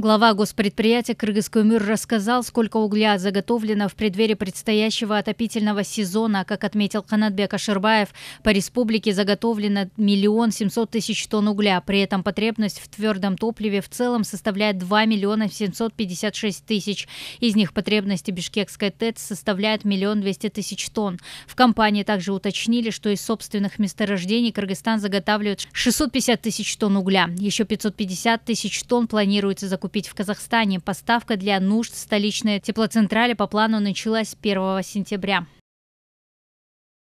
Глава госпредприятия «Кыргызской мир» рассказал, сколько угля заготовлено в преддверии предстоящего отопительного сезона. Как отметил Ханатбек Ашербаев, по республике заготовлено миллион семьсот тысяч тонн угля. При этом потребность в твердом топливе в целом составляет 2 миллиона 756 тысяч. Из них потребности Бишкекской ТЭЦ составляет миллион двести тысяч тонн. В компании также уточнили, что из собственных месторождений Кыргызстан заготавливает 650 тысяч тонн угля. Еще 550 тысяч тонн планируется закупить купить в Казахстане. Поставка для нужд столичной теплоцентрали по плану началась 1 сентября.